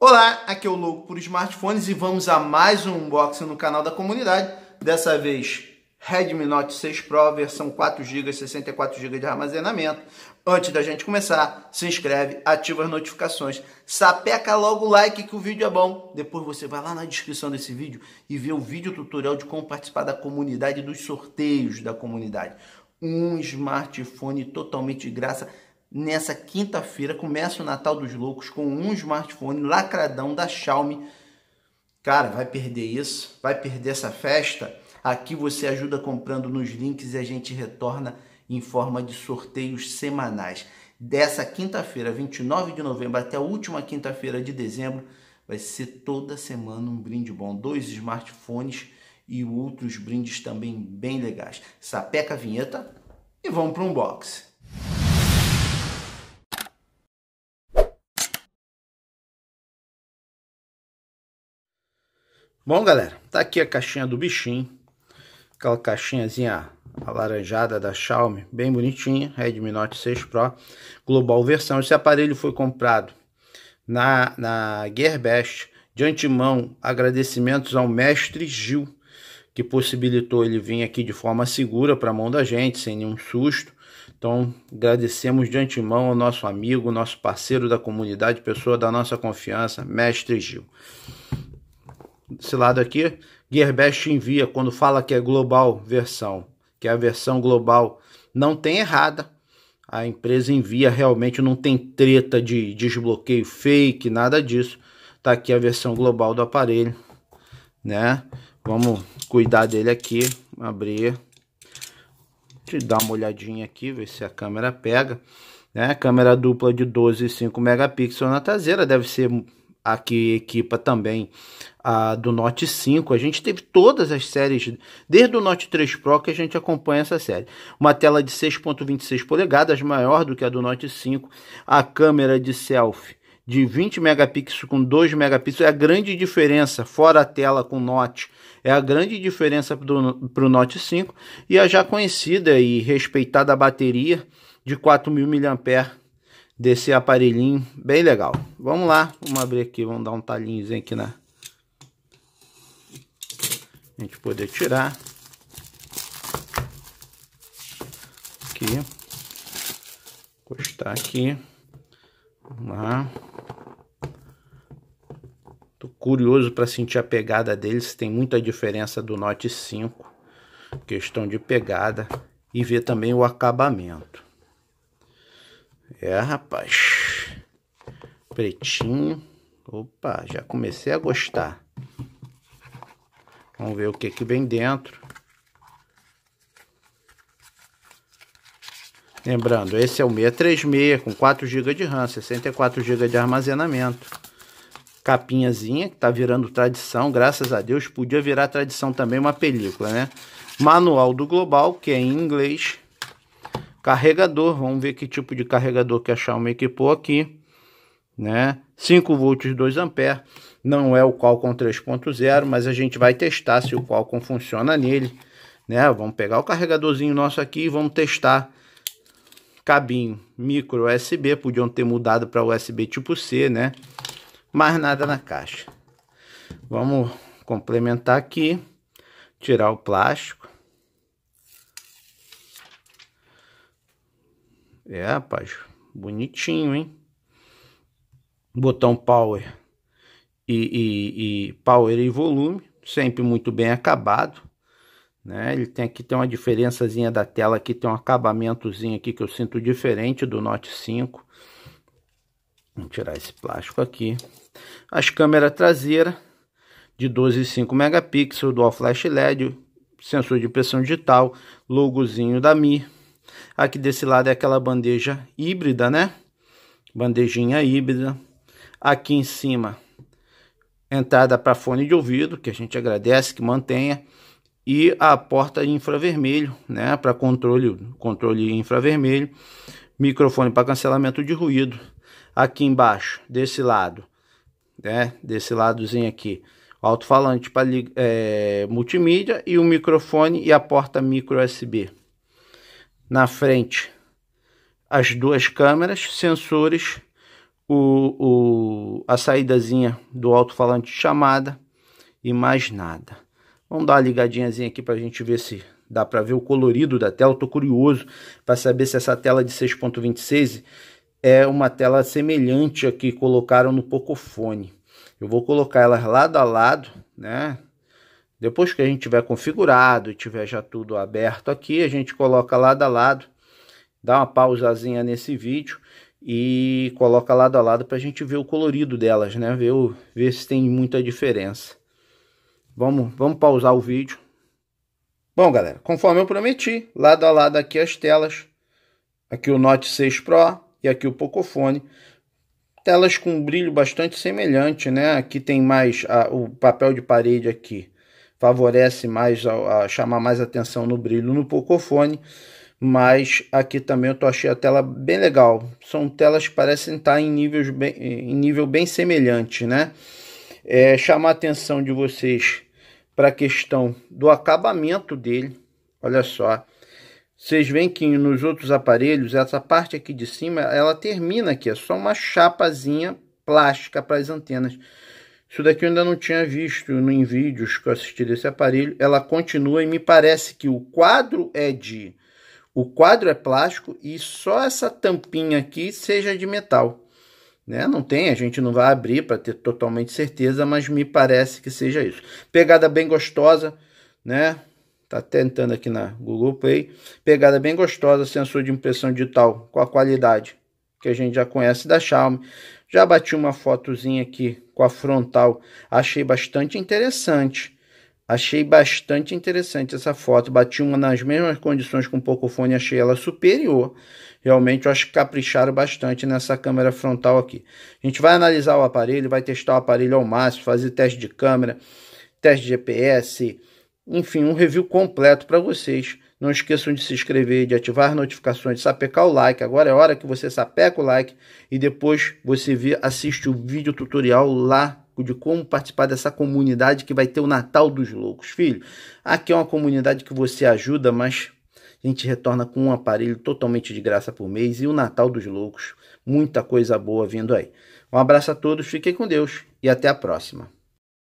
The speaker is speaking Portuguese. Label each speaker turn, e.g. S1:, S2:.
S1: Olá, aqui é o Louco por Smartphones e vamos a mais um unboxing no canal da comunidade. Dessa vez, Redmi Note 6 Pro, versão 4GB, 64GB de armazenamento. Antes da gente começar, se inscreve, ativa as notificações, sapeca logo o like que o vídeo é bom. Depois você vai lá na descrição desse vídeo e vê o vídeo tutorial de como participar da comunidade dos sorteios da comunidade. Um smartphone totalmente de graça Nessa quinta-feira começa o Natal dos Loucos com um smartphone lacradão da Xiaomi. Cara, vai perder isso? Vai perder essa festa? Aqui você ajuda comprando nos links e a gente retorna em forma de sorteios semanais. Dessa quinta-feira, 29 de novembro, até a última quinta-feira de dezembro, vai ser toda semana um brinde bom. Dois smartphones e outros brindes também bem legais. Sapeca a vinheta e vamos para um box. Bom, galera, tá aqui a caixinha do bichinho. Aquela caixinhazinha alaranjada da Xiaomi, bem bonitinha, Redmi Note 6 Pro Global versão. Esse aparelho foi comprado na, na Gearbest. De antemão, agradecimentos ao mestre Gil, que possibilitou ele vir aqui de forma segura para a mão da gente, sem nenhum susto. Então, agradecemos de antemão ao nosso amigo, nosso parceiro da comunidade, pessoa da nossa confiança, mestre Gil esse lado aqui, Gearbest envia quando fala que é global versão, que é a versão global, não tem errada. A empresa envia realmente, não tem treta de desbloqueio fake, nada disso. Tá aqui a versão global do aparelho, né? Vamos cuidar dele aqui, abrir. Te dar uma olhadinha aqui, ver se a câmera pega. Né? Câmera dupla de 12 e 5 megapixels na traseira, deve ser aqui equipa também a do Note 5. A gente teve todas as séries, desde o Note 3 Pro que a gente acompanha essa série. Uma tela de 6.26 polegadas, maior do que a do Note 5. A câmera de selfie de 20 megapixels com 2 megapixels é a grande diferença, fora a tela com Note, é a grande diferença para o Note 5 e a já conhecida e respeitada bateria de 4.000 mAh desse aparelhinho bem legal. Vamos lá, vamos abrir aqui, vamos dar um talhinho aqui na... A gente poder tirar. Aqui. Encostar aqui. Vamos lá. Tô curioso para sentir a pegada dele, se tem muita diferença do Note 5. Questão de pegada. E ver também o acabamento. É, rapaz. Pretinho. Opa, já comecei a gostar. Vamos ver o que que vem dentro. Lembrando, esse é o 636 com 4 GB de RAM, 64 GB de armazenamento. Capinhazinha que tá virando tradição, graças a Deus, podia virar tradição também uma película, né? Manual do Global, que é em inglês. Carregador, vamos ver que tipo de carregador que a Xiaomi equipou aqui, né? 5 volts 2 ampere, não é o Qualcomm 3.0, mas a gente vai testar se o Qualcomm funciona nele, né? Vamos pegar o carregadorzinho nosso aqui e vamos testar cabinho micro USB, podiam ter mudado para USB tipo C, né? Mas nada na caixa. Vamos complementar aqui, tirar o plástico. É, rapaz, bonitinho, hein? Botão power e, e, e power e volume, sempre muito bem acabado. Né? Ele tem aqui tem uma diferençazinha da tela aqui, tem um acabamentozinho aqui que eu sinto diferente do Note 5. Vou tirar esse plástico aqui. As câmeras traseiras de 12,5 megapixels, dual flash LED, sensor de pressão digital, logozinho da Mi. Aqui desse lado é aquela bandeja híbrida, né? Bandejinha híbrida. Aqui em cima, entrada para fone de ouvido, que a gente agradece que mantenha. E a porta infravermelho, né? Para controle, controle infravermelho. Microfone para cancelamento de ruído. Aqui embaixo, desse lado, né? Desse ladozinho aqui alto-falante para é, eh, multimídia e o microfone e a porta micro USB na frente as duas câmeras, sensores, o, o, a saídazinha do alto-falante de chamada e mais nada. Vamos dar uma ligadinhazinha aqui para a gente ver se dá para ver o colorido da tela. Estou curioso para saber se essa tela de 6.26 é uma tela semelhante a que colocaram no Pocofone. Eu vou colocar elas lado a lado, né? Depois que a gente tiver configurado e tiver já tudo aberto aqui, a gente coloca lado a lado, dá uma pausazinha nesse vídeo e coloca lado a lado para a gente ver o colorido delas, né? Ver, o, ver se tem muita diferença. Vamos, vamos pausar o vídeo. Bom, galera, conforme eu prometi, lado a lado aqui as telas, aqui o Note 6 Pro e aqui o Pocophone, telas com um brilho bastante semelhante, né? Aqui tem mais a, o papel de parede aqui favorece mais a, a chamar mais atenção no brilho no Pocophone, mas aqui também eu achei a tela bem legal. São telas que parecem estar em, níveis bem, em nível bem semelhante, né? É, chamar a atenção de vocês para a questão do acabamento dele. Olha só. Vocês veem que nos outros aparelhos, essa parte aqui de cima, ela termina aqui. É só uma chapazinha plástica para as antenas. Isso daqui eu ainda não tinha visto em vídeos que eu assisti desse aparelho. Ela continua e me parece que o quadro é de. O quadro é plástico e só essa tampinha aqui seja de metal. Né? Não tem, a gente não vai abrir para ter totalmente certeza, mas me parece que seja isso. Pegada bem gostosa, né? Tá tentando aqui na Google Play. Pegada bem gostosa, sensor de impressão digital com a qualidade que a gente já conhece da Xiaomi. Já bati uma fotozinha aqui com a frontal. Achei bastante interessante. Achei bastante interessante essa foto. Bati uma nas mesmas condições com o Pocophone, achei ela superior. Realmente, eu acho que capricharam bastante nessa câmera frontal aqui. A gente vai analisar o aparelho, vai testar o aparelho ao máximo, fazer teste de câmera, teste de GPS, enfim, um review completo para vocês não esqueçam de se inscrever, de ativar as notificações, de sapecar o like. Agora é hora que você sapeca o like e depois você vê, assiste o vídeo tutorial lá de como participar dessa comunidade que vai ter o Natal dos Loucos. Filho, aqui é uma comunidade que você ajuda, mas a gente retorna com um aparelho totalmente de graça por mês e o Natal dos Loucos. Muita coisa boa vindo aí. Um abraço a todos, fiquem com Deus e até a próxima.